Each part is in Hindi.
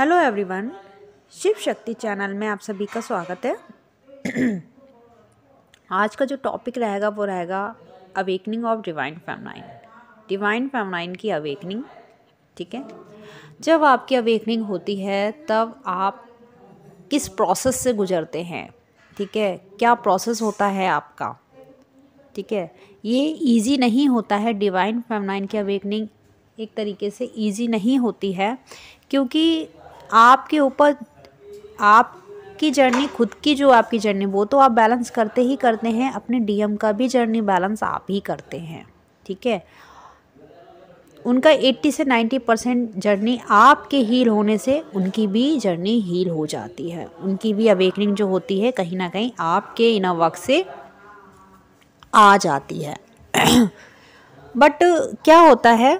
हेलो एवरीवन शिव शक्ति चैनल में आप सभी का स्वागत है आज का जो टॉपिक रहेगा वो रहेगा awakening of divine feminine divine feminine की अवेकनिंग ठीक है जब आपकी अवेकनिंग होती है तब आप किस प्रोसेस से गुजरते हैं ठीक है क्या प्रोसेस होता है आपका ठीक है ये इजी नहीं होता है डिवाइन फेमनाइन की अवेकनिंग एक तरीके से इजी नहीं होती है क्योंकि आपके ऊपर आपकी जर्नी खुद की जो आपकी जर्नी वो तो आप बैलेंस करते ही करते हैं अपने डीएम का भी जर्नी बैलेंस आप ही करते हैं ठीक है उनका 80 से 90 परसेंट जर्नी आपके हील होने से उनकी भी जर्नी हील हो जाती है उनकी भी अवेकनिंग जो होती है कहीं ना कहीं आपके इन वक्त से आ जाती है बट क्या होता है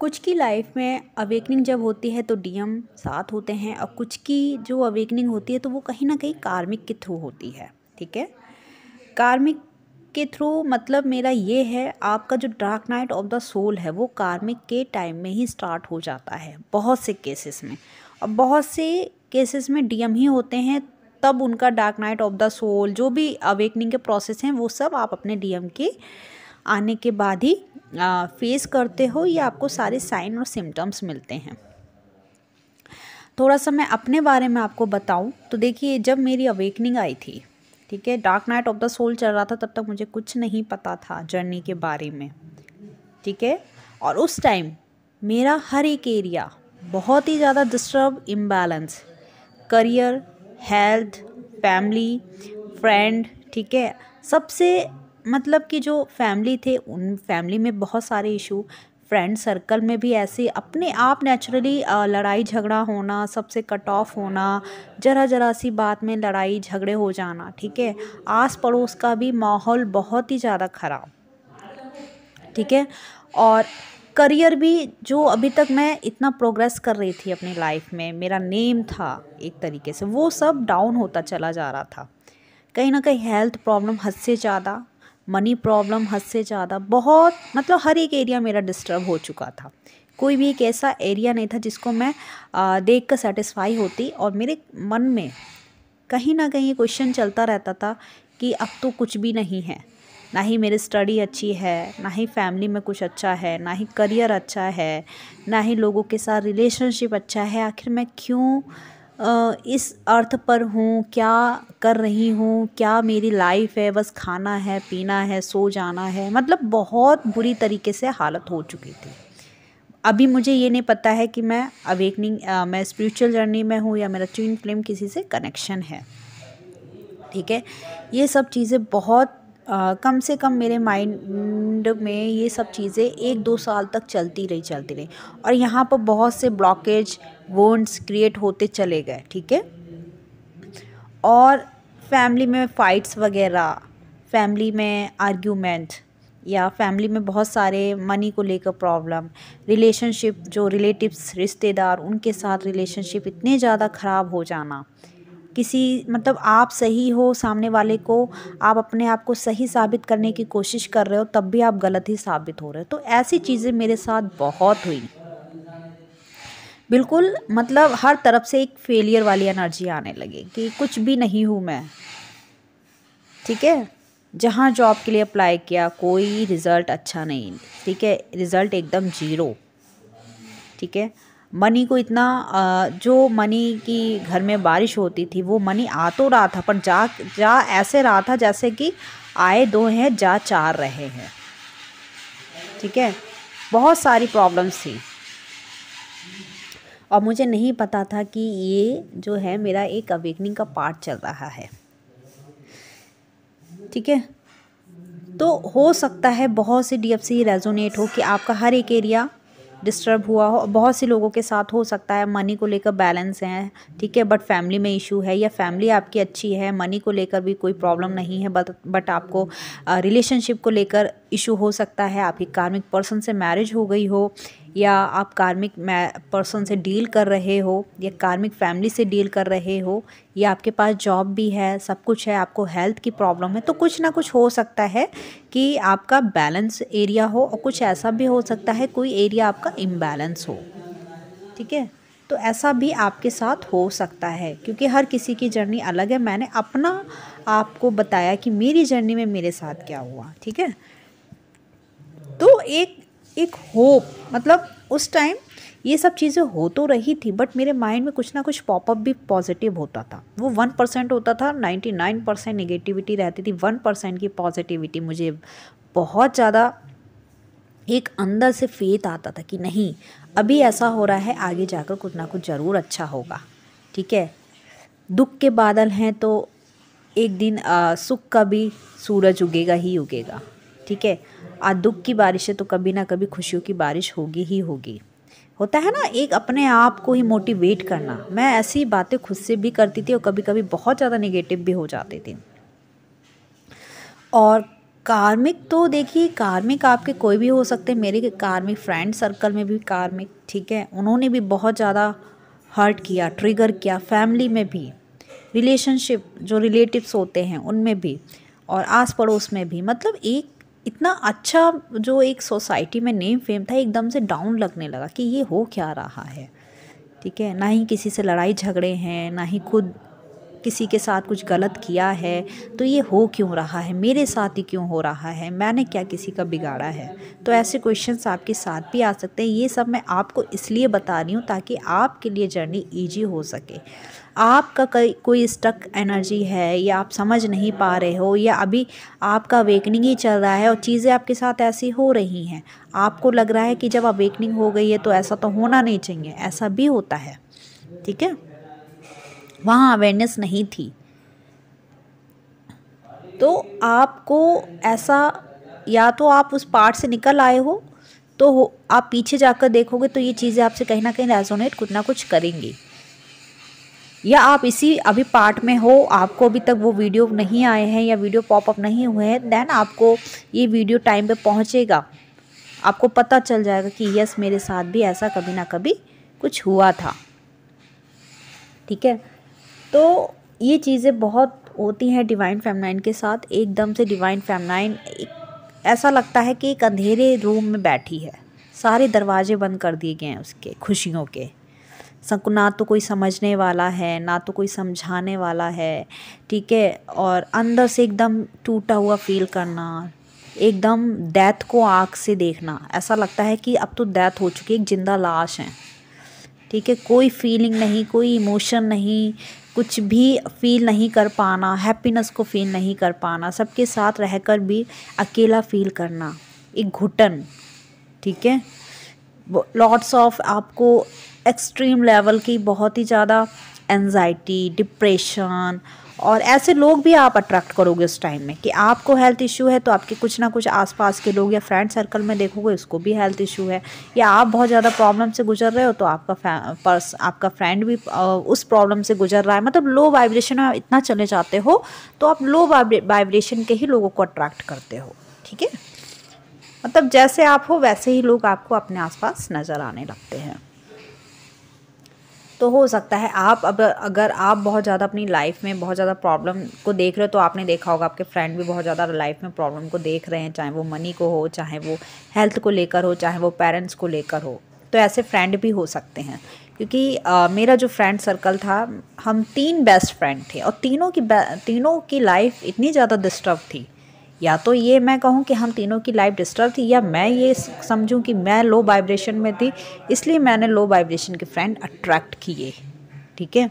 कुछ की लाइफ में अवेकनिंग जब होती है तो डीएम साथ होते हैं और कुछ की जो अवेकनिंग होती है तो वो कहीं ना कहीं कार्मिक के थ्रू होती है ठीक है कार्मिक के थ्रू मतलब मेरा ये है आपका जो dark night of the soul है वो कार्मिक के टाइम में ही स्टार्ट हो जाता है बहुत से केसेस में और बहुत से केसेस में डीएम ही होते हैं तब उनका dark night of the soul जो भी अवेकनिंग के प्रोसेस हैं वो सब आप अपने डीएम के आने के बाद ही फेस करते हो या आपको सारे साइन और सिम्टम्स मिलते हैं थोड़ा सा मैं अपने बारे में आपको बताऊं तो देखिए जब मेरी अवेकनिंग आई थी ठीक है dark night of the soul चल रहा था तब तक मुझे कुछ नहीं पता था जर्नी के बारे में ठीक है और उस टाइम मेरा हर एक एरिया बहुत ही ज़्यादा disturb imbalance career health family friend ठीक है सबसे मतलब कि जो फैमिली थे उन फैमिली में बहुत सारे इशू फ्रेंड सर्कल में भी ऐसे अपने आप नेचुरली लड़ाई झगड़ा होना सबसे कट ऑफ होना जरा जरा सी बात में लड़ाई झगड़े हो जाना ठीक है आस पड़ोस का भी माहौल बहुत ही ज़्यादा ख़राब ठीक है और करियर भी जो अभी तक मैं इतना प्रोग्रेस कर रही थी अपनी लाइफ में मेरा नेम था एक तरीके से वो सब डाउन होता चला जा रहा था कहीं ना कहीं हेल्थ प्रॉब्लम हद से ज़्यादा मनी प्रॉब्लम हद से ज़्यादा बहुत मतलब हर एक एरिया मेरा डिस्टर्ब हो चुका था कोई भी एक ऐसा एरिया नहीं था जिसको मैं देख कर सेटिस्फाई होती और मेरे मन में कहीं ना कहीं ये क्वेश्चन चलता रहता था कि अब तो कुछ भी नहीं है ना ही मेरी स्टडी अच्छी है ना ही फैमिली में कुछ अच्छा है ना ही करियर अच्छा है ना ही लोगों के साथ रिलेशनशिप अच्छा है आखिर मैं क्यों इस अर्थ पर हूँ क्या कर रही हूँ क्या मेरी लाइफ है बस खाना है पीना है सो जाना है मतलब बहुत बुरी तरीके से हालत हो चुकी थी अभी मुझे ये नहीं पता है कि मैं अवेकनिंग मैं स्पिरिचुअल जर्नी में हूँ या मेरा ट्विन फ्लेम किसी से कनेक्शन है ठीक है ये सब चीज़ें बहुत आ, कम से कम मेरे माइंड में ये सब चीज़ें एक दो साल तक चलती रही चलती रही और यहाँ पर बहुत से ब्लॉकेज वोन्ट्स क्रिएट होते चले गए ठीक है और फैमिली में फ़ाइट्स वगैरह फैमिली में आर्ग्यूमेंट या फैमिली में बहुत सारे मनी को लेकर प्रॉब्लम रिलेशनशिप जो रिलेटिव्स रिश्तेदार उनके साथ रिलेशनशिप इतने ज़्यादा ख़राब हो जाना किसी मतलब आप सही हो सामने वाले को आप अपने आप को सही साबित करने की कोशिश कर रहे हो तब भी आप गलत ही साबित हो रहे हो तो ऐसी चीज़ें मेरे साथ बहुत हुई बिल्कुल मतलब हर तरफ से एक फेलियर वाली एनर्जी आने लगी कि कुछ भी नहीं हूँ मैं ठीक है जहाँ जॉब के लिए अप्लाई किया कोई रिज़ल्ट अच्छा नहीं ठीक है रिज़ल्ट एकदम जीरो ठीक है मनी को इतना जो मनी की घर में बारिश होती थी वो मनी आ तो रहा था पर जा जा ऐसे रहा था जैसे कि आए दो हैं जा चार रहे हैं ठीक है बहुत सारी प्रॉब्लम्स थी और मुझे नहीं पता था कि ये जो है मेरा एक अवेकनिंग का पार्ट चल रहा है ठीक है तो हो सकता है बहुत से डी एफ रेजोनेट हो कि आपका हर एक एरिया डिस्टर्ब हुआ हो बहुत से लोगों के साथ हो सकता है मनी को लेकर बैलेंस है ठीक है बट फैमिली में इशू है या फैमिली आपकी अच्छी है मनी को लेकर भी कोई प्रॉब्लम नहीं है बट बट आपको रिलेशनशिप को लेकर इशू हो सकता है आपकी कार्मिक पर्सन से मैरिज हो गई हो या आप कार्मिक पर्सन से डील कर रहे हो या कार्मिक फैमिली से डील कर रहे हो या आपके पास जॉब भी है सब कुछ है आपको हेल्थ की प्रॉब्लम है तो कुछ ना कुछ हो सकता है कि आपका बैलेंस एरिया हो और कुछ ऐसा भी हो सकता है कोई एरिया आपका इम्बैलेंस हो ठीक है तो ऐसा भी आपके साथ हो सकता है क्योंकि हर किसी की जर्नी अलग है मैंने अपना आपको बताया कि मेरी जर्नी में मेरे साथ क्या हुआ ठीक है तो एक एक होप मतलब उस टाइम ये सब चीज़ें हो तो रही थी बट मेरे माइंड में कुछ ना कुछ पॉपअप भी पॉजिटिव होता था वो वन परसेंट होता था नाइन्टी नाइन परसेंट निगेटिविटी रहती थी वन परसेंट की पॉजिटिविटी मुझे बहुत ज़्यादा एक अंदर से फेत आता था कि नहीं अभी ऐसा हो रहा है आगे जाकर कुछ ना कुछ ज़रूर अच्छा होगा ठीक है दुख के बादल हैं तो एक दिन आ, सुख का भी सूरज उगेगा ही उगेगा ठीक है आज दुख की बारिश है तो कभी ना कभी खुशियों की बारिश होगी ही होगी होता है ना एक अपने आप को ही मोटिवेट करना मैं ऐसी बातें खुद से भी करती थी और कभी कभी बहुत ज़्यादा निगेटिव भी हो जाती थी और कार्मिक तो देखिए कार्मिक आपके कोई भी हो सकते हैं मेरे कार्मिक फ्रेंड सर्कल में भी कार्मिक ठीक है उन्होंने भी बहुत ज़्यादा हर्ट किया ट्रिगर किया फैमिली में भी रिलेशनशिप जो रिलेटिव्स होते हैं उनमें भी और आस पड़ोस में भी मतलब एक इतना अच्छा जो एक सोसाइटी में नेम फेम था एकदम से डाउन लगने लगा कि ये हो क्या रहा है ठीक है ना ही किसी से लड़ाई झगड़े हैं ना ही खुद किसी के साथ कुछ गलत किया है तो ये हो क्यों रहा है मेरे साथ ही क्यों हो रहा है मैंने क्या किसी का बिगाड़ा है तो ऐसे क्वेश्चंस आपके साथ भी आ सकते हैं ये सब मैं आपको इसलिए बता रही हूँ ताकि आपके लिए जर्नी ईजी हो सके आपका कोई स्टक एनर्जी है या आप समझ नहीं पा रहे हो या अभी आपका अवेकनिंग ही चल रहा है और चीज़ें आपके साथ ऐसी हो रही हैं आपको लग रहा है कि जब अवेकनिंग हो गई है तो ऐसा तो होना नहीं चाहिए ऐसा भी होता है ठीक है वहाँ अवेयरनेस नहीं थी तो आपको ऐसा या तो आप उस पार्ट से निकल आए हो तो आप पीछे जाकर देखोगे तो ये चीज़ें आपसे कहीं ना कहीं रेजोनेट कुछ ना कुछ करेंगी या आप इसी अभी पार्ट में हो आपको अभी तक वो वीडियो नहीं आए हैं या वीडियो पॉपअप नहीं हुए हैं देन आपको ये वीडियो टाइम पे पहुँचेगा आपको पता चल जाएगा कि यस मेरे साथ भी ऐसा कभी ना कभी कुछ हुआ था ठीक है तो ये चीज़ें बहुत होती हैं डिवाइन फैमलाइन के साथ एकदम से डिवाइन फेमनाइन ऐसा लगता है कि एक अंधेरे रूम में बैठी है सारे दरवाजे बंद कर दिए गए हैं उसके खुशियों के ना तो कोई समझने वाला है ना तो कोई समझाने वाला है ठीक है और अंदर से एकदम टूटा हुआ फील करना एकदम डेथ को आँख से देखना ऐसा लगता है कि अब तो डेथ हो चुकी है एक जिंदा लाश है ठीक है कोई फीलिंग नहीं कोई इमोशन नहीं कुछ भी फील नहीं कर पाना हैप्पीनेस को फील नहीं कर पाना सबके साथ रहकर भी अकेला फील करना एक घुटन ठीक है लॉट्स ऑफ आपको एक्सट्रीम लेवल की बहुत ही ज़्यादा एनजाइटी डिप्रेशन और ऐसे लोग भी आप अट्रैक्ट करोगे उस टाइम में कि आपको हेल्थ इशू है तो आपके कुछ ना कुछ आसपास के लोग या फ्रेंड सर्कल में देखोगे उसको भी हेल्थ इशू है या आप बहुत ज़्यादा प्रॉब्लम से गुजर रहे हो तो आपका पर्स आपका फ्रेंड भी उस प्रॉब्लम से गुजर रहा है मतलब लो वाइब्रेशन में इतना चले जाते हो तो आप लो वाइब्रेशन के ही लोगों को अट्रैक्ट करते हो ठीक है मतलब जैसे आप हो वैसे ही लोग आपको अपने आसपास नज़र आने लगते हैं तो हो सकता है आप अब अगर आप बहुत ज़्यादा अपनी लाइफ में बहुत ज़्यादा प्रॉब्लम को देख रहे हो तो आपने देखा होगा आपके फ्रेंड भी बहुत ज़्यादा लाइफ में प्रॉब्लम को देख रहे हैं चाहे वो मनी को हो चाहे वो हेल्थ को लेकर हो चाहे वो पेरेंट्स को लेकर हो तो ऐसे फ्रेंड भी हो सकते हैं क्योंकि आ, मेरा जो फ्रेंड सर्कल था हम तीन बेस्ट फ्रेंड थे और तीनों की तीनों की लाइफ इतनी ज़्यादा डिस्टर्ब थी या तो ये मैं कहूँ कि हम तीनों की लाइफ डिस्टर्ब थी या मैं ये समझूँ कि मैं लो वाइब्रेशन में थी इसलिए मैंने लो वाइब्रेशन के फ्रेंड अट्रैक्ट किए ठीक है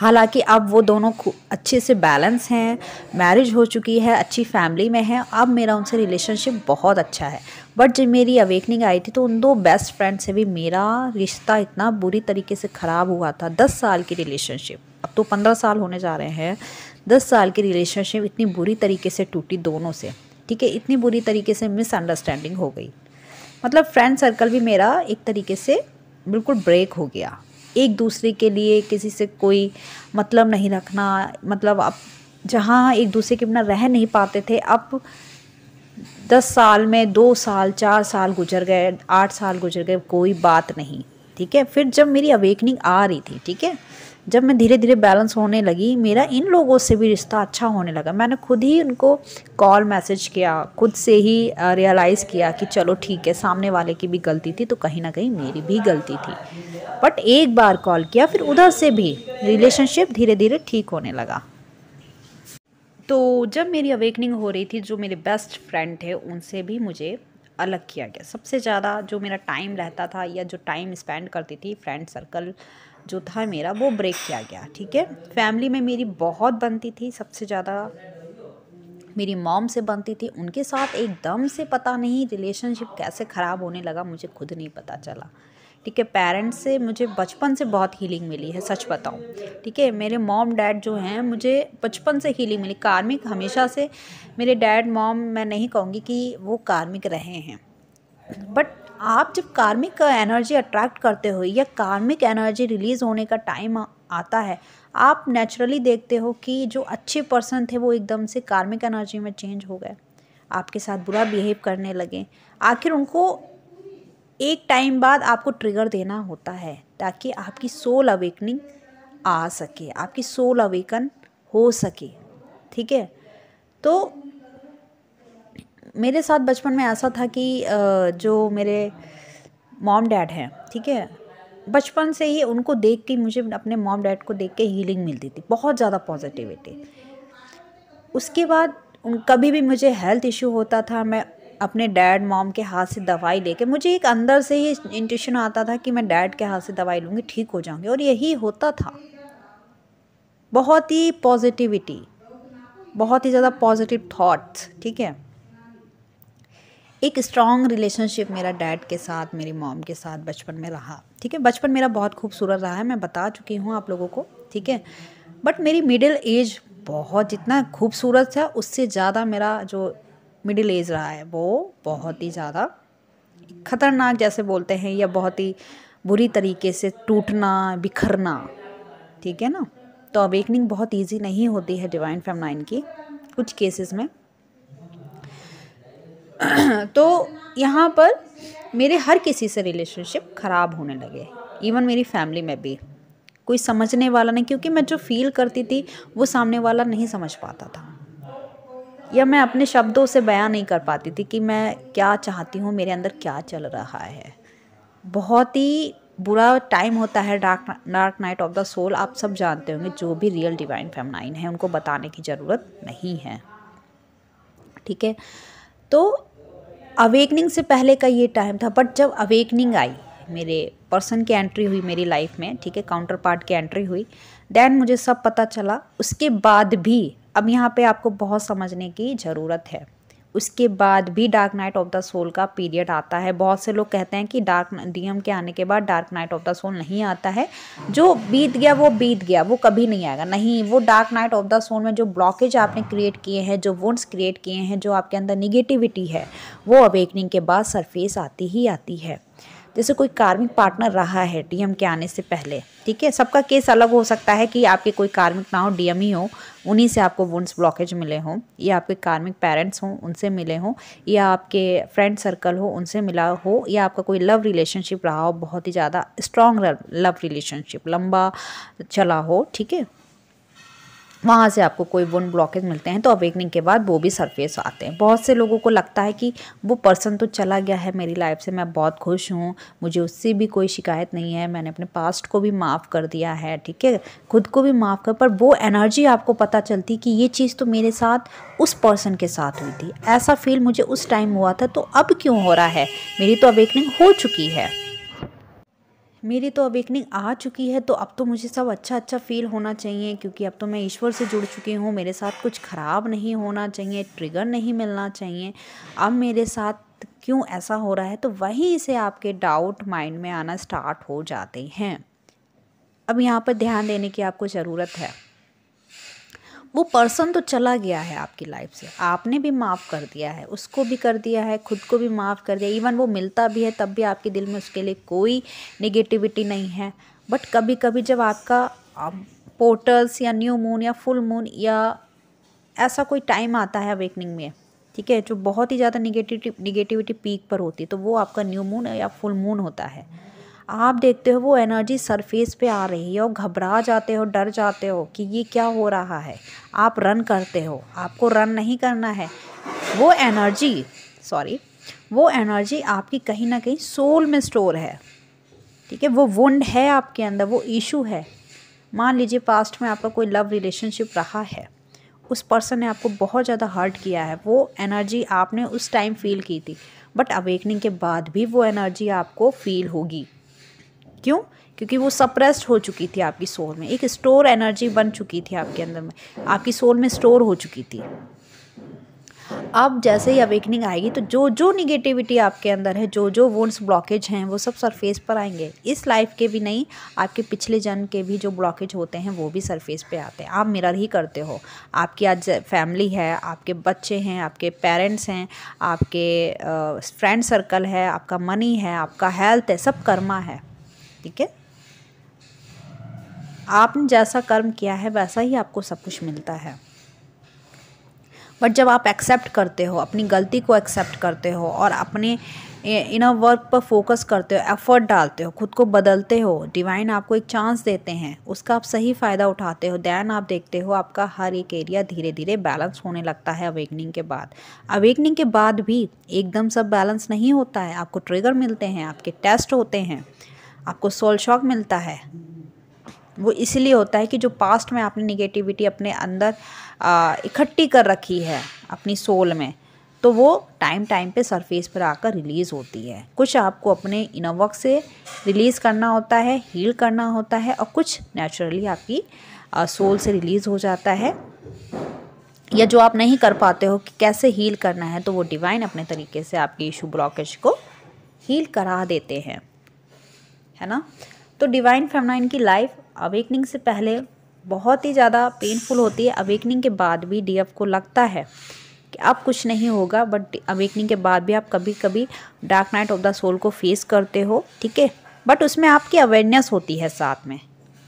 हालांकि अब वो दोनों अच्छे से बैलेंस हैं मैरिज हो चुकी है अच्छी फैमिली में है अब मेरा उनसे रिलेशनशिप बहुत अच्छा है बट जब मेरी अवेकनिंग आई थी तो उन दो बेस्ट फ्रेंड से भी मेरा रिश्ता इतना बुरी तरीके से ख़राब हुआ था दस साल की रिलेशनशिप अब तो पंद्रह साल होने जा रहे हैं दस साल की रिलेशनशिप इतनी बुरी तरीके से टूटी दोनों से ठीक है इतनी बुरी तरीके से मिसअंडरस्टैंडिंग हो गई मतलब फ्रेंड सर्कल भी मेरा एक तरीके से बिल्कुल ब्रेक हो गया एक दूसरे के लिए किसी से कोई मतलब नहीं रखना मतलब आप जहाँ एक दूसरे के बिना रह नहीं पाते थे अब दस साल में दो साल चार साल गुजर गए आठ साल गुजर गए कोई बात नहीं ठीक है फिर जब मेरी अवेकनिंग आ रही थी ठीक है जब मैं धीरे धीरे बैलेंस होने लगी मेरा इन लोगों से भी रिश्ता अच्छा होने लगा मैंने खुद ही उनको कॉल मैसेज किया खुद से ही रियलाइज़ किया कि चलो ठीक है सामने वाले की भी गलती थी तो कहीं ना कहीं मेरी भी गलती थी बट एक बार कॉल किया फिर उधर से भी रिलेशनशिप धीरे धीरे ठीक होने लगा तो जब मेरी अवेकनिंग हो रही थी जो मेरे बेस्ट फ्रेंड थे उनसे भी मुझे अलग किया गया सबसे ज़्यादा जो मेरा टाइम रहता था या जो टाइम स्पेंड करती थी फ्रेंड सर्कल जो था मेरा वो ब्रेक किया गया ठीक है फैमिली में मेरी बहुत बनती थी सबसे ज़्यादा मेरी मॉम से बनती थी उनके साथ एकदम से पता नहीं रिलेशनशिप कैसे ख़राब होने लगा मुझे खुद नहीं पता चला ठीक है पेरेंट्स से मुझे बचपन से बहुत हीलिंग मिली है सच बताऊँ ठीक है मेरे मॉम डैड जो हैं मुझे बचपन से हीलिंग मिली कार्मिक हमेशा से मेरे डैड मॉम मैं नहीं कहूँगी कि वो कार्मिक रहे हैं बट आप जब कार्मिक एनर्जी अट्रैक्ट करते हो या कार्मिक एनर्जी रिलीज़ होने का टाइम आता है आप नेचुरली देखते हो कि जो अच्छे पर्सन थे वो एकदम से कार्मिक एनर्जी में चेंज हो गए आपके साथ बुरा बिहेव करने लगे आखिर उनको एक टाइम बाद आपको ट्रिगर देना होता है ताकि आपकी सोल अवेकनिंग आ सके आपकी सोल अवेकन हो सके ठीक है तो मेरे साथ बचपन में ऐसा था कि जो मेरे मॉम डैड हैं ठीक है बचपन से ही उनको देख के मुझे अपने मॉम डैड को देख के हीलिंग मिलती थी बहुत ज़्यादा पॉजिटिविटी उसके बाद उन कभी भी मुझे हेल्थ इशू होता था मैं अपने डैड मॉम के हाथ से दवाई लेके मुझे एक अंदर से ही इंटेशन आता था कि मैं डैड के हाथ से दवाई लूँगी ठीक हो जाऊँगी और यही होता था बहुत ही पॉजिटिविटी बहुत ही ज़्यादा पॉजिटिव थाट्स ठीक है एक स्ट्रॉन्ग रिलेशनशिप मेरा डैड के साथ मेरी मॉम के साथ बचपन में रहा ठीक है बचपन मेरा बहुत खूबसूरत रहा है मैं बता चुकी हूँ आप लोगों को ठीक है बट मेरी मिडिल एज बहुत जितना खूबसूरत था उससे ज़्यादा मेरा जो मिडिल एज रहा है वो बहुत ही ज़्यादा ख़तरनाक जैसे बोलते हैं या बहुत ही बुरी तरीके से टूटना बिखरना ठीक है ना तो अवेकनिंग बहुत ईजी नहीं होती है डिवाइन फेमनाइन की कुछ केसेस में तो यहाँ पर मेरे हर किसी से रिलेशनशिप ख़राब होने लगे इवन मेरी फैमिली में भी कोई समझने वाला नहीं क्योंकि मैं जो फील करती थी वो सामने वाला नहीं समझ पाता था या मैं अपने शब्दों से बयां नहीं कर पाती थी कि मैं क्या चाहती हूँ मेरे अंदर क्या चल रहा है बहुत ही बुरा टाइम होता है dark dark night of the soul आप सब जानते होंगे जो भी रियल डिवाइन फेमनाइन है उनको बताने की ज़रूरत नहीं है ठीक है तो अवेकनिंग से पहले का ये टाइम था बट जब अवेकनिंग आई मेरे पर्सन की एंट्री हुई मेरी लाइफ में ठीक है काउंटर पार्ट की एंट्री हुई देन मुझे सब पता चला उसके बाद भी अब यहाँ पे आपको बहुत समझने की ज़रूरत है उसके बाद भी dark night of the soul का पीरियड आता है बहुत से लोग कहते हैं कि डार्क डीएम के आने के बाद dark night of the soul नहीं आता है जो बीत गया वो बीत गया वो कभी नहीं आएगा नहीं वो dark night of the soul में जो ब्लॉकेज आपने क्रिएट किए हैं जो वुंड्स क्रिएट किए हैं जो आपके अंदर निगेटिविटी है वो अवेकनिंग के बाद सरफेस आती ही आती है जैसे कोई कार्मिक पार्टनर रहा है डीएम के आने से पहले ठीक है सबका केस अलग हो सकता है कि आपके कोई कार्मिक ना हो डीएम ही हो उन्हीं से आपको वुंड्स ब्लॉकेज मिले हों या आपके कार्मिक पेरेंट्स हों उनसे मिले हों या आपके फ्रेंड सर्कल हो उनसे मिला हो या आपका कोई लव रिलेशनशिप रहा हो बहुत ही ज़्यादा स्ट्रॉन्ग लव रिलेशनशिप लंबा चला हो ठीक है वहाँ से आपको कोई वन ब्लॉकेज मिलते हैं तो अवेकनिंग के बाद वो भी सरफेस आते हैं बहुत से लोगों को लगता है कि वो पर्सन तो चला गया है मेरी लाइफ से मैं बहुत खुश हूँ मुझे उससे भी कोई शिकायत नहीं है मैंने अपने पास्ट को भी माफ़ कर दिया है ठीक है खुद को भी माफ़ कर पर वो एनर्जी आपको पता चलती कि ये चीज़ तो मेरे साथ उस पर्सन के साथ हुई थी ऐसा फील मुझे उस टाइम हुआ था तो अब क्यों हो रहा है मेरी तो अवेकनिंग हो चुकी है मेरी तो अवेकनिंग आ चुकी है तो अब तो मुझे सब अच्छा अच्छा फील होना चाहिए क्योंकि अब तो मैं ईश्वर से जुड़ चुकी हूँ मेरे साथ कुछ ख़राब नहीं होना चाहिए ट्रिगर नहीं मिलना चाहिए अब मेरे साथ क्यों ऐसा हो रहा है तो वहीं से आपके डाउट माइंड में आना स्टार्ट हो जाते हैं अब यहाँ पर ध्यान देने की आपको ज़रूरत है वो पर्सन तो चला गया है आपकी लाइफ से आपने भी माफ़ कर दिया है उसको भी कर दिया है खुद को भी माफ़ कर दिया इवन वो मिलता भी है तब भी आपके दिल में उसके लिए कोई नेगेटिविटी नहीं है बट कभी कभी जब आपका पोर्टल्स या न्यू मून या फुल मून या ऐसा कोई टाइम आता है अवेकनिंग में ठीक है जो बहुत ही ज़्यादा निगेटिविटी निगेटिविटी पीक पर होती है तो वो आपका न्यू मून या फुल मून होता है आप देखते हो वो एनर्जी सरफेस पे आ रही है और घबरा जाते हो डर जाते हो कि ये क्या हो रहा है आप रन करते हो आपको रन नहीं करना है वो एनर्जी सॉरी वो एनर्जी आपकी कहीं ना कहीं सोल में स्टोर है ठीक है वो वुंड है आपके अंदर वो इशू है मान लीजिए पास्ट में आपका कोई लव रिलेशनशिप रहा है उस पर्सन ने आपको बहुत ज़्यादा हर्ट किया है वो एनर्जी आपने उस टाइम फील की थी बट अवेकनिंग के बाद भी वो एनर्जी आपको फील होगी क्यों क्योंकि वो सप्रेस्ड हो चुकी थी आपकी सोल में एक स्टोर एनर्जी बन चुकी थी आपके अंदर में आपकी सोल में स्टोर हो चुकी थी अब जैसे ही अवेकनिंग आएगी तो जो जो निगेटिविटी आपके अंदर है जो जो वोन्स ब्लॉकेज हैं वो सब सरफेस पर आएंगे इस लाइफ के भी नहीं आपके पिछले जन्म के भी जो ब्लॉकेज होते हैं वो भी सरफेस पे आते हैं आप मिरर ही करते हो आपकी आज फैमिली है आपके बच्चे हैं आपके पेरेंट्स हैं आपके फ्रेंड सर्कल है आपका मनी है आपका हेल्थ है सब कर्मा है ठीक है आपने जैसा कर्म किया है वैसा ही आपको सब कुछ मिलता है बट जब आप एक्सेप्ट करते हो अपनी गलती को एक्सेप्ट करते हो और अपने इनर वर्क पर फोकस करते हो एफर्ट डालते हो खुद को बदलते हो डिवाइन आपको एक चांस देते हैं उसका आप सही फ़ायदा उठाते हो दैन आप देखते हो आपका हर एक एरिया धीरे धीरे बैलेंस होने लगता है अवेकनिंग के बाद अवेकनिंग के बाद भी एकदम सब बैलेंस नहीं होता है आपको ट्रिगर मिलते हैं आपके टेस्ट होते हैं आपको सोल शॉक मिलता है वो इसलिए होता है कि जो पास्ट में आपने निगेटिविटी अपने अंदर इकट्ठी कर रखी है अपनी सोल में तो वो टाइम टाइम पे सरफेस पर आकर रिलीज़ होती है कुछ आपको अपने इनोवक से रिलीज़ करना होता है हील करना होता है और कुछ नेचुरली आपकी सोल से रिलीज़ हो जाता है या जो आप नहीं कर पाते हो कि कैसे हील करना है तो वो डिवाइन अपने तरीके से आपके इशू ब्लॉकेज को हील करा देते हैं है ना तो डिवाइन फेमनाइन की लाइफ अवेकनिंग से पहले बहुत ही ज़्यादा पेनफुल होती है अवेकनिंग के बाद भी डी को लगता है कि अब कुछ नहीं होगा बट अवेकनिंग के बाद भी आप कभी कभी dark night of the soul को फेस करते हो ठीक है बट उसमें आपकी अवेयरनेस होती है साथ में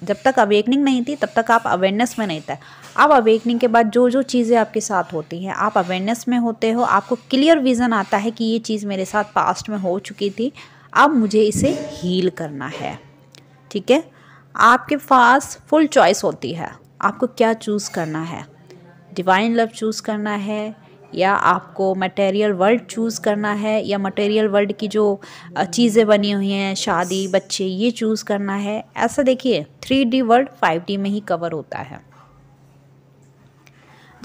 जब तक अवेकनिंग नहीं थी तब तक आप अवेयरनेस में नहीं था अब अवेकनिंग के बाद जो जो चीज़ें आपके साथ होती हैं आप अवेयरनेस में होते हो आपको क्लियर विज़न आता है कि ये चीज़ मेरे साथ पास्ट में हो चुकी थी अब मुझे इसे हील करना है ठीक है आपके पास फुल चॉइस होती है आपको क्या चूज़ करना है डिवाइन लव चूज़ करना है या आपको मटेरियल वर्ल्ड चूज़ करना है या मटेरियल वर्ल्ड की जो चीज़ें बनी हुई हैं शादी बच्चे ये चूज़ करना है ऐसा देखिए three D world five D में ही कवर होता है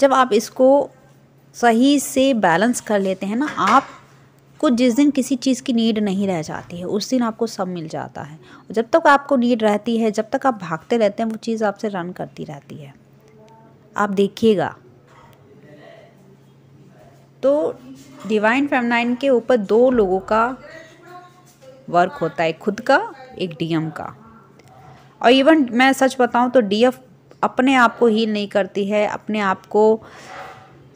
जब आप इसको सही से बैलेंस कर लेते हैं ना आप आपको जिस दिन किसी चीज़ की नीड नहीं रह जाती है उस दिन आपको सब मिल जाता है जब तक आपको नीड रहती है जब तक आप भागते रहते हैं वो चीज़ आपसे रन करती रहती है आप देखिएगा तो डिवाइन फेमनाइन के ऊपर दो लोगों का वर्क होता है खुद का एक डीएम का और इवन मैं सच बताऊं तो डीएफ अपने आप को हील नहीं करती है अपने आप को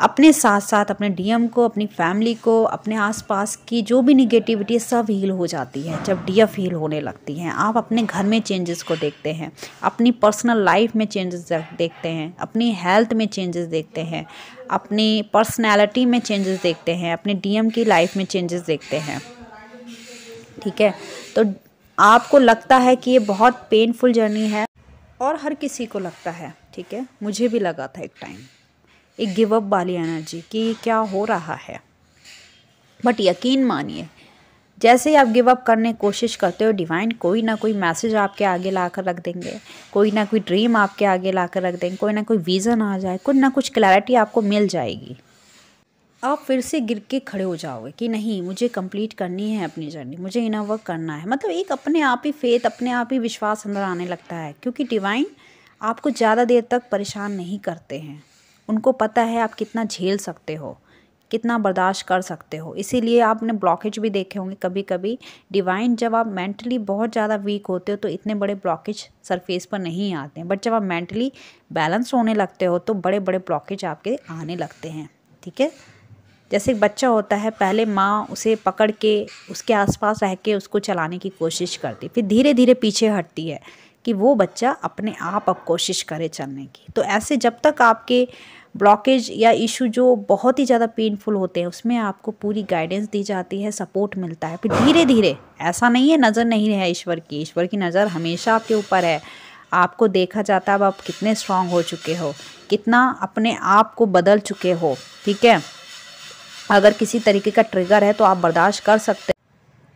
अपने साथ साथ अपने डीएम को अपनी फैमिली को अपने आसपास की जो भी निगेटिविटी सब हील हो जाती है जब डीएफ हील होने लगती हैं आप अपने घर में चेंजेस को देखते हैं अपनी पर्सनल लाइफ में चेंजेस देखते हैं अपनी हेल्थ में चेंजेस देखते हैं अपनी पर्सनैलिटी में चेंजेस देखते हैं अपने डीएम की लाइफ में चेंजेस देखते हैं ठीक है तो आपको लगता है कि ये बहुत पेनफुल जर्नी है और हर किसी को लगता है ठीक है मुझे भी लगा था एक टाइम एक गिव अप वाली एनर्जी कि क्या हो रहा है बट यकीन मानिए जैसे ही आप गिव अप करने की कोशिश करते हो डिवाइन कोई ना कोई मैसेज आपके आगे ला कर रख देंगे कोई ना कोई ड्रीम आपके आगे ला कर रख देंगे कोई ना कोई विज़न आ जाए कुछ ना कुछ क्लैरिटी आपको मिल जाएगी आप फिर से गिर के खड़े हो जाओगे कि नहीं मुझे कंप्लीट करनी है अपनी जर्नी मुझे इनर वर्क करना है मतलब एक अपने आप ही फेथ अपने आप ही विश्वास अंदर आने लगता है क्योंकि डिवाइन आपको ज़्यादा देर तक परेशान नहीं करते हैं उनको पता है आप कितना झेल सकते हो कितना बर्दाश्त कर सकते हो इसीलिए आपने ब्लॉकेज भी देखे होंगे कभी कभी डिवाइन जब आप मेंटली बहुत ज़्यादा वीक होते हो तो इतने बड़े ब्लॉकेज सरफेस पर नहीं आते हैं बट जब आप मेंटली बैलेंस होने लगते हो तो बड़े बड़े ब्लॉकेज आपके आने लगते हैं ठीक है जैसे एक बच्चा होता है पहले माँ उसे पकड़ के उसके आसपास रह के उसको चलाने की कोशिश करती फिर धीरे धीरे पीछे हटती है कि वो बच्चा अपने आप अब कोशिश करे चलने की तो ऐसे जब तक आपके ब्लॉकेज या इशू जो बहुत ही ज़्यादा पेनफुल होते हैं उसमें आपको पूरी गाइडेंस दी जाती है सपोर्ट मिलता है फिर धीरे धीरे ऐसा नहीं है नज़र नहीं है ईश्वर की ईश्वर की नज़र हमेशा आपके ऊपर है आपको देखा जाता है अब आप कितने स्ट्रांग हो चुके हो कितना अपने आप को बदल चुके हो ठीक है अगर किसी तरीके का ट्रिगर है तो आप बर्दाश्त कर सकते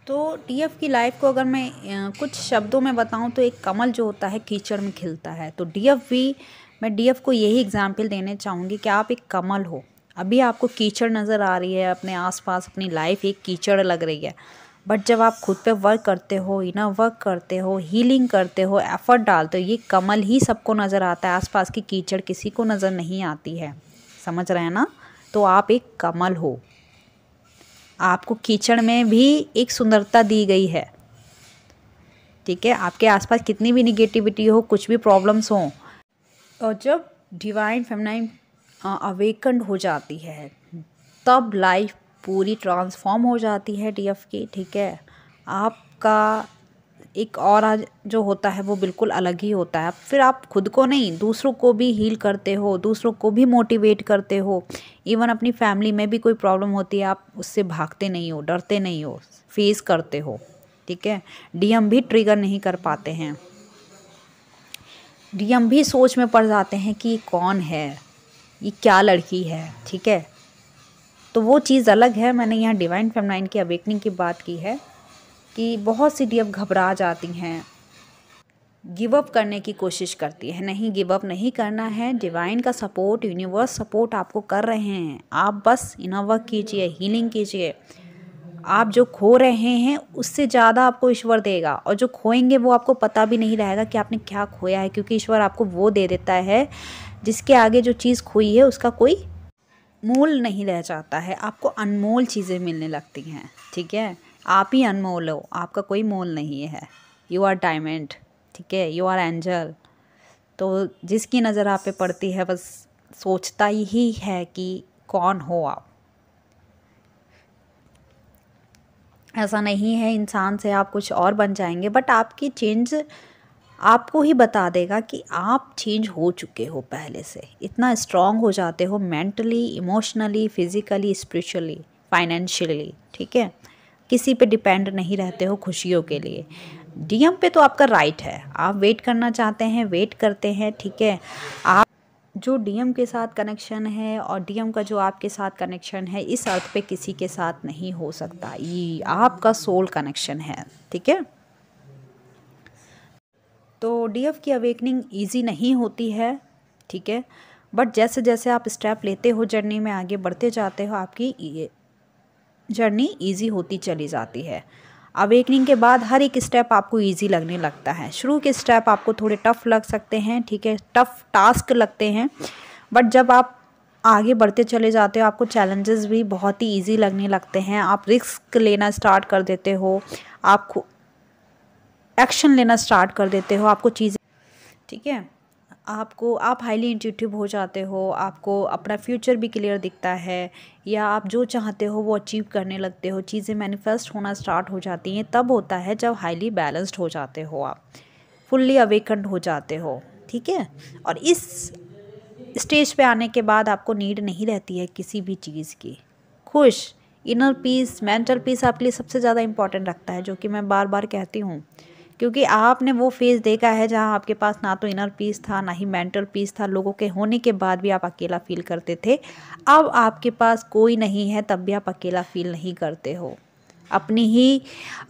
तो डीएफ की लाइफ को अगर मैं कुछ शब्दों में बताऊं तो एक कमल जो होता है कीचड़ में खिलता है तो डीएफ भी मैं डीएफ को यही एग्जाम्पल देने चाहूँगी कि आप एक कमल हो अभी आपको कीचड़ नज़र आ रही है अपने आसपास अपनी लाइफ एक कीचड़ लग रही है बट जब आप खुद पे वर्क करते हो इना वर्क करते हो हीलिंग करते हो एफर्ट डालते हो ये कमल ही सबको नज़र आता है आसपास की कीचड़ किसी को नज़र नहीं आती है समझ रहे हैं ना तो आप एक कमल हो आपको कीचड़ में भी एक सुंदरता दी गई है ठीक है आपके आसपास कितनी भी निगेटिविटी हो कुछ भी प्रॉब्लम्स हों और जब डिवाइन फेमनाइन अवेकंड हो जाती है तब लाइफ पूरी ट्रांसफॉर्म हो जाती है डी एफ की ठीक है आपका एक और जो होता है वो बिल्कुल अलग ही होता है फिर आप खुद को नहीं दूसरों को भी हील करते हो दूसरों को भी मोटिवेट करते हो इवन अपनी फैमिली में भी कोई प्रॉब्लम होती है आप उससे भागते नहीं हो डरते नहीं हो फेस करते हो ठीक है डीएम भी ट्रिगर नहीं कर पाते हैं डीएम भी सोच में पड़ जाते हैं कि कौन है ये क्या लड़की है ठीक है तो वो चीज़ अलग है मैंने यहाँ डिवाइन फेमनाइन की अवेकनिंग की बात की है कि बहुत सी डी घबरा जाती हैं गिव अप करने की कोशिश करती है नहीं गिव अप नहीं करना है डिवाइन का सपोर्ट यूनिवर्स सपोर्ट आपको कर रहे हैं आप बस इनर वर्क कीजिए हीलिंग कीजिए आप जो खो रहे हैं उससे ज़्यादा आपको ईश्वर देगा और जो खोएंगे वो आपको पता भी नहीं रहेगा कि आपने क्या खोया है क्योंकि ईश्वर आपको वो दे देता है जिसके आगे जो चीज़ खोई है उसका कोई मोल नहीं रह जाता है आपको अनमोल चीज़ें मिलने लगती हैं ठीक है आप ही अनमोल हो आपका कोई मोल नहीं है यू आर डायमंड ठीक है यू आर एंजल तो जिसकी नज़र आप पे पड़ती है बस सोचता ही है कि कौन हो आप ऐसा नहीं है इंसान से आप कुछ और बन जाएंगे बट आपकी चेंज आपको ही बता देगा कि आप चेंज हो चुके हो पहले से इतना स्ट्रांग हो जाते हो mentally emotionally physically spiritually financially ठीक है किसी पे डिपेंड नहीं रहते हो खुशियों के लिए डीएम पे तो आपका राइट है आप वेट करना चाहते हैं वेट करते हैं ठीक है आप जो डीएम के साथ कनेक्शन है और डीएम का जो आपके साथ कनेक्शन है इस अर्थ पे किसी के साथ नहीं हो सकता ये आपका सोल कनेक्शन है ठीक है तो डीएफ की अवेकनिंग ईजी नहीं होती है ठीक है बट जैसे जैसे आप स्टेप लेते हो जर्नी में आगे बढ़ते जाते हो आपकी जर्नी ईजी होती चली जाती है अवेकनिंग के बाद हर एक स्टेप आपको इजी लगने लगता है शुरू के स्टेप आपको थोड़े टफ लग सकते हैं ठीक है टफ टास्क लगते हैं बट जब आप आगे बढ़ते चले जाते हो आपको चैलेंजेस भी बहुत ही इजी लगने लगते हैं आप रिस्क लेना स्टार्ट कर देते हो आप एक्शन लेना स्टार्ट कर देते हो आपको चीज़ें ठीक है आपको आप हाईली इंट्यूटिव हो जाते हो आपको अपना फ्यूचर भी क्लियर दिखता है या आप जो चाहते हो वो अचीव करने लगते हो चीज़ें मैनिफेस्ट होना स्टार्ट हो जाती हैं तब होता है जब हाईली बैलेंस्ड हो जाते हो आप फुल्ली अवेकंड हो जाते हो ठीक है और इस स्टेज पे आने के बाद आपको नीड नहीं रहती है किसी भी चीज़ की खुश इनर पीस मेंटल पीस आपके लिए सबसे ज़्यादा इंपॉर्टेंट रखता है जो कि मैं बार बार कहती हूँ क्योंकि आपने वो फेज़ देखा है जहाँ आपके पास ना तो इनर पीस था ना ही मेंटल पीस था लोगों के होने के बाद भी आप अकेला फील करते थे अब आपके पास कोई नहीं है तब भी आप अकेला फील नहीं करते हो अपनी ही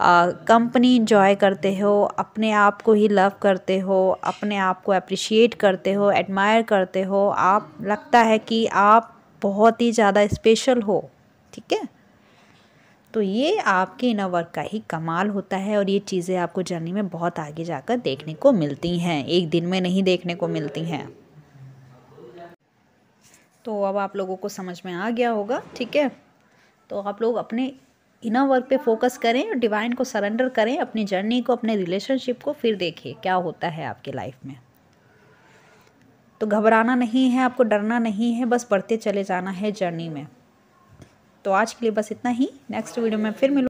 कंपनी इंजॉय करते हो अपने आप को ही लव करते हो अपने आप को अप्रिशिएट करते हो एडमायर करते हो आप लगता है कि आप बहुत ही ज़्यादा स्पेशल हो ठीक है तो ये आपके इनर वर्क का ही कमाल होता है और ये चीज़ें आपको जर्नी में बहुत आगे जाकर देखने को मिलती हैं एक दिन में नहीं देखने को मिलती हैं तो अब आप लोगों को समझ में आ गया होगा ठीक है तो आप लोग अपने इनर वर्क पे फोकस करें और डिवाइन को सरेंडर करें अपनी जर्नी को अपने रिलेशनशिप को फिर देखिए क्या होता है आपकी लाइफ में तो घबराना नहीं है आपको डरना नहीं है बस बढ़ते चले जाना है जर्नी में तो आज के लिए बस इतना ही नेक्स्ट वीडियो में फिर मिलूँ